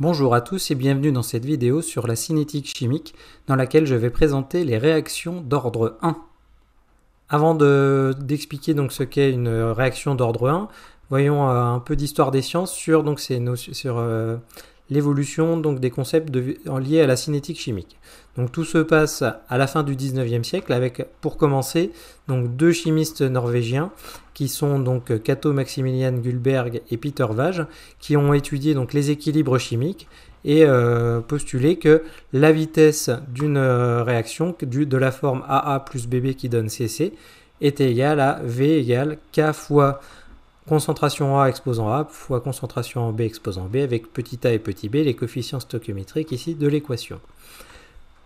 Bonjour à tous et bienvenue dans cette vidéo sur la cinétique chimique dans laquelle je vais présenter les réactions d'ordre 1. Avant d'expliquer donc ce qu'est une réaction d'ordre 1, voyons euh, un peu d'histoire des sciences sur, donc ces, sur euh, l'évolution donc des concepts liés à la cinétique chimique. Donc tout se passe à la fin du 19e siècle avec pour commencer donc deux chimistes norvégiens qui sont donc Cato Maximilian Gulberg et Peter Vage qui ont étudié donc les équilibres chimiques et euh, postulé que la vitesse d'une euh, réaction de la forme AA plus BB qui donne CC était égale à V égale K fois concentration A exposant A fois concentration B exposant B avec petit a et petit b, les coefficients stoichiométriques ici de l'équation.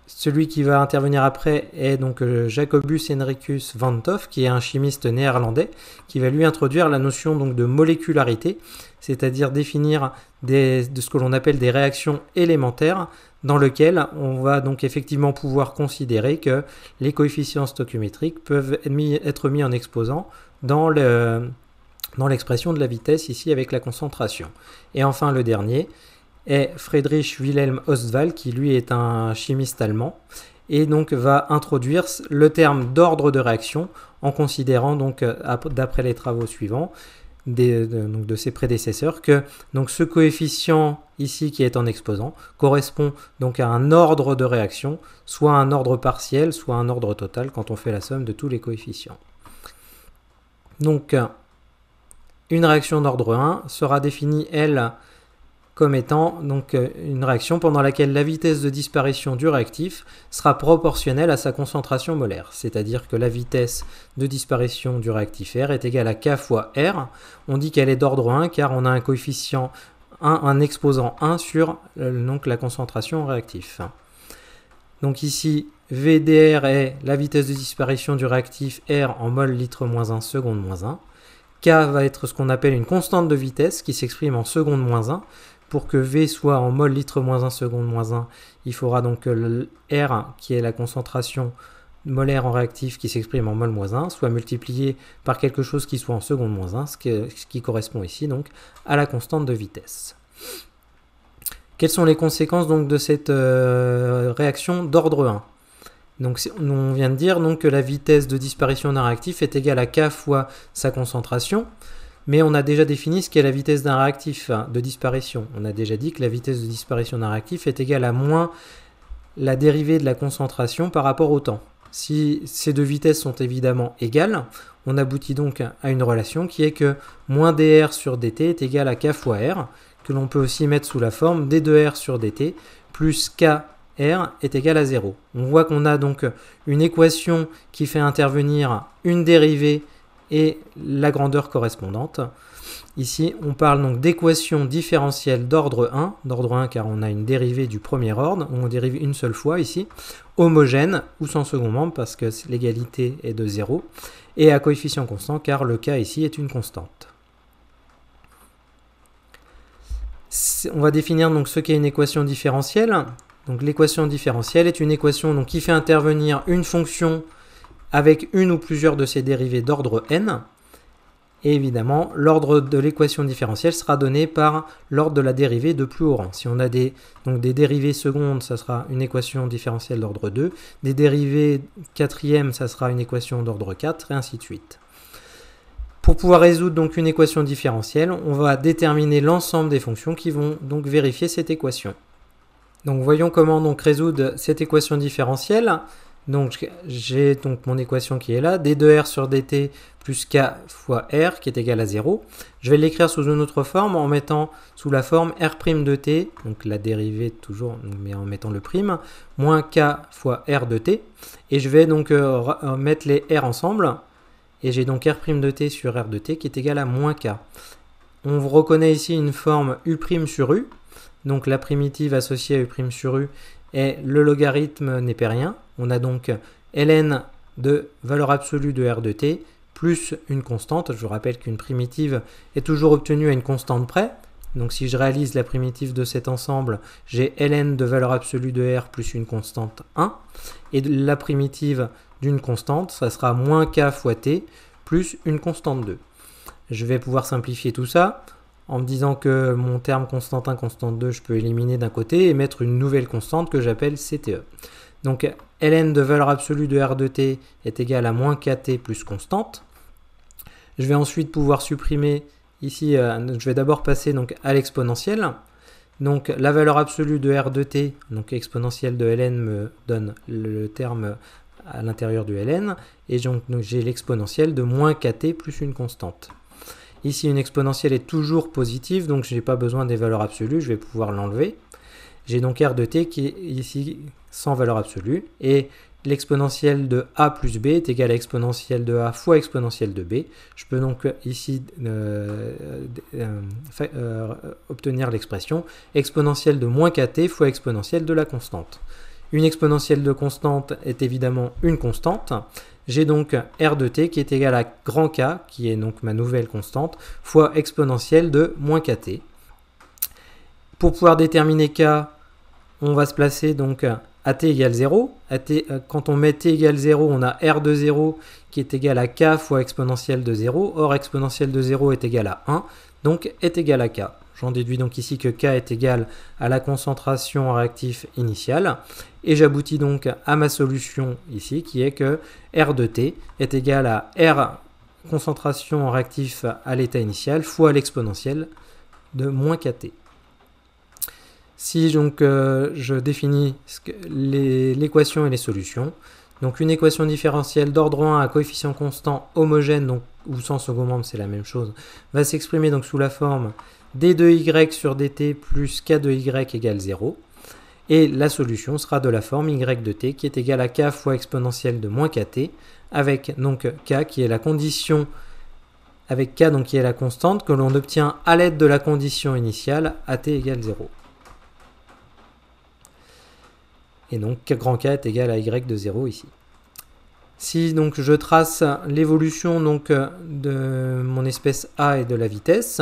Celui qui va intervenir après est donc euh, Jacobus Henricus van Toff, qui est un chimiste néerlandais, qui va lui introduire la notion donc de molécularité, c'est-à-dire définir de ce que l'on appelle des réactions élémentaires, dans lequel on va donc effectivement pouvoir considérer que les coefficients stoichiométriques peuvent être mis en exposant dans le, dans l'expression de la vitesse ici avec la concentration. Et enfin le dernier est Friedrich Wilhelm Ostwald qui lui est un chimiste allemand et donc va introduire le terme d'ordre de réaction en considérant donc euh, d'après les travaux suivants de, ses prédécesseurs que donc ce coefficient ici qui est en exposant correspond donc à un ordre de réaction, soit un ordre partiel, soit un ordre total quand on fait la somme de tous les coefficients. Donc une réaction d'ordre 1 sera définie, elle, comme étant donc euh, une réaction pendant laquelle la vitesse de disparition du réactif sera proportionnelle à sa concentration molaire, c'est-à-dire que la vitesse de disparition du réactif R est égale à K fois R. On dit qu'elle est d'ordre 1 car on a un coefficient 1, un exposant 1 sur euh, donc, la concentration réactif. Donc ici, VDR est la vitesse de disparition du réactif R en mol litre moins 1 seconde moins 1. K va être ce qu'on appelle une constante de vitesse qui s'exprime en seconde moins 1. Pour que V soit en mol litre moins 1 seconde moins 1, il faudra donc que R, qui est la concentration molaire en réactif qui s'exprime en mol moins 1, soit multiplié par quelque chose qui soit en seconde moins 1, ce, qui correspond ici donc à la constante de vitesse. Quelles sont les conséquences donc de cette euh, réaction d'ordre 1 donc on vient de dire donc, que la vitesse de disparition d'un réactif est égale à k fois sa concentration, mais on a déjà défini ce qu'est la vitesse d'un réactif hein, de disparition. On a déjà dit que la vitesse de disparition d'un réactif est égale à moins la dérivée de la concentration par rapport au temps. Si ces deux vitesses sont évidemment égales, on aboutit donc à une relation qui est que moins dr sur dt est égal à k fois r, que l'on peut aussi mettre sous la forme d2r sur dt plus k R est égal à 0. On voit qu'on a donc une équation qui fait intervenir une dérivée et la grandeur correspondante. Ici, on parle donc d'équation différentielle d'ordre 1, d'ordre 1 car on a une dérivée du premier ordre, on dérive une seule fois ici, homogène ou sans second membre parce que l'égalité est de 0, et à coefficient constant car le cas ici est une constante. On va définir donc ce qu'est une équation différentielle. Donc l'équation différentielle est une équation donc, qui fait intervenir une fonction avec une ou plusieurs de ses dérivées d'ordre n. Et évidemment, l'ordre de l'équation différentielle sera donné par l'ordre de la dérivée de plus haut rang. Si on a des, donc dérivées secondes, ça sera une équation différentielle d'ordre 2. Des dérivées quatrièmes, ça sera une équation d'ordre 4, et ainsi de suite. Pour pouvoir résoudre donc une équation différentielle, on va déterminer l'ensemble des fonctions qui vont donc vérifier cette équation. Donc voyons comment donc résoudre cette équation différentielle. Donc j'ai donc mon équation qui est là, d2r sur dt plus k fois r qui est égal à 0. Je vais l'écrire sous une autre forme en mettant sous la forme r' de t, donc la dérivée toujours, mais en mettant le prime, moins k fois r de t. Et je vais donc euh, euh, mettre les r ensemble. Et j'ai donc r' de t sur r de t qui est égal à moins k. On reconnaît ici une forme u' sur u, donc la primitive associée à U' sur U est le logarithme népérien. On a donc ln de valeur absolue de R de t plus une constante. Je vous rappelle qu'une primitive est toujours obtenue à une constante près. Donc si je réalise la primitive de cet ensemble, j'ai ln de valeur absolue de R plus une constante 1. Et la primitive d'une constante, ça sera moins k fois t plus une constante 2. Je vais pouvoir simplifier tout ça en me disant que mon terme constante 1, constante 2, je peux éliminer d'un côté et mettre une nouvelle constante que j'appelle CTE. Donc ln de valeur absolue de R2t est égal à moins kt plus constante. Je vais ensuite pouvoir supprimer ici, euh, je vais d'abord passer donc à l'exponentielle. Donc la valeur absolue de R2t, donc exponentielle de ln, me donne le terme à l'intérieur du ln. Et donc j'ai l'exponentielle de moins kt plus une constante. Ici, une exponentielle est toujours positive, donc je n'ai pas besoin des valeurs absolues, je vais pouvoir l'enlever. J'ai donc R de t qui est ici sans valeur absolue, et l'exponentielle de a plus b est égale à exponentielle de a fois exponentielle de b. Je peux donc euh, ici euh, euh, obtenir l'expression exponentielle de moins kt fois exponentielle de la constante. Une exponentielle de constante est évidemment une constante. J'ai donc R de t qui est égal à grand K, qui est donc ma nouvelle constante, fois exponentielle de moins kt. Pour pouvoir déterminer K, on va se placer donc à t égale 0. Euh, quand on met t égale 0, on a R de 0 qui est égal à K fois exponentielle de 0. Or, exponentielle de 0 est égal à 1, donc est égal à K. J'en déduis donc ici que K est égal à la concentration en réactif initiale. Et j'aboutis donc à ma solution ici qui est que R de T est égal à R concentration en réactif à l'état initial fois l'exponentielle de moins KT. Si donc euh, je définis l'équation et les solutions, donc une équation différentielle d'ordre 1 à coefficient constant homogène, donc, ou sans second membre, c'est la même chose, va s'exprimer donc sous la forme d2y sur dt plus k2y égale 0. Et la solution sera de la forme y de t qui est égale à k fois exponentielle de moins kt, avec donc k qui est la condition, avec k donc qui est la constante que l'on obtient à l'aide de la condition initiale t égale 0. Et donc grand k est égal à y de 0 ici. Si donc je trace l'évolution donc euh, de mon espèce a et de la vitesse,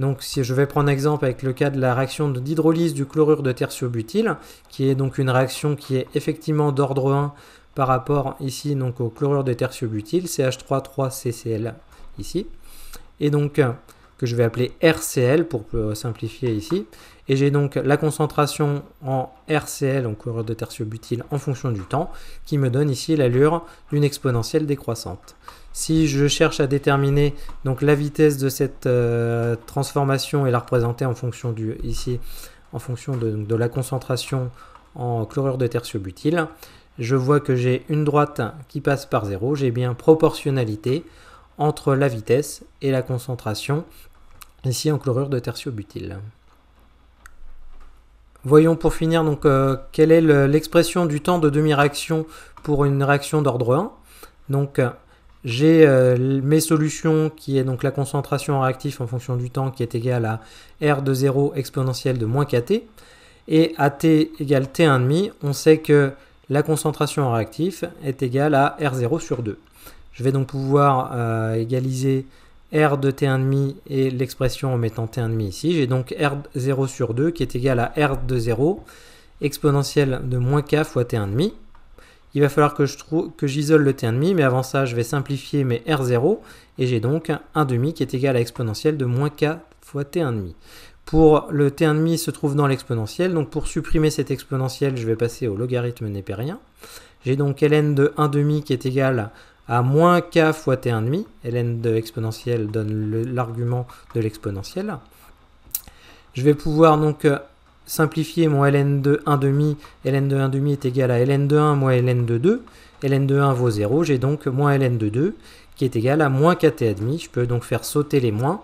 donc si je vais prendre exemple avec le cas de la réaction d'hydrolyse du chlorure de tertiobutyl, qui est donc une réaction qui est effectivement d'ordre 1 par rapport ici donc au chlorure de tertiobutyl, CH3,3-CCl ici. Et donc que je vais appeler RCL pour euh, simplifier ici. Et j'ai donc la concentration en RCL, en chlorure de tertiobutyl, en fonction du temps, qui me donne ici l'allure d'une exponentielle décroissante. Si je cherche à déterminer donc la vitesse de cette euh, transformation et la représenter en fonction du ici, en fonction de, la concentration en chlorure de tertiobutyl, je vois que j'ai une droite qui passe par 0, j'ai bien proportionnalité entre la vitesse et la concentration, ici en chlorure de tertiobutyl. Voyons pour finir donc euh, quelle est l'expression du temps de demi-réaction pour une réaction d'ordre 1. Donc j'ai euh, mes solutions qui est donc la concentration en réactif en fonction du temps qui est égale à R de 0 exponentielle de moins kT. Et à T égale T1,5, on sait que la concentration en réactif est égale à R0 sur 2. Je vais donc pouvoir euh, égaliser R de T1,5 et l'expression en mettant T1,5 ici. J'ai donc R0 sur 2 qui est égal à R de 0 exponentielle de moins K fois T1,5. Il va falloir que j'isole le T1,5, mais avant ça, je vais simplifier mes R0 et j'ai donc 1,5 qui est égal à exponentielle de moins K fois T1,5. Pour le T1,5 se trouve dans l'exponentielle, donc pour supprimer cette exponentielle, je vais passer au logarithme népérien. J'ai donc ln de 1,5 qui est égal à à moins k fois t 1 demi, ln de exponentielle donne l'argument de l'exponentielle. Je vais pouvoir donc euh, simplifier mon ln de 1 demi, ln de 1 demi est égal à ln de 1 moins ln de 2. ln de 1 vaut 0. J'ai donc moins ln de 2 qui est égal à moins kt demi, Je peux donc faire sauter les moins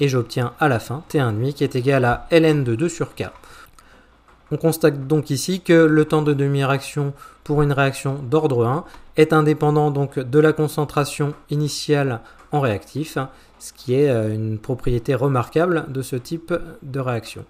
et j'obtiens à la fin t1,5 qui est égal à ln de 2 sur k. On constate donc ici que le temps de demi-réaction pour une réaction d'ordre 1 est indépendant donc de la concentration initiale en réactif, ce qui est euh, une propriété remarquable de ce type de réaction.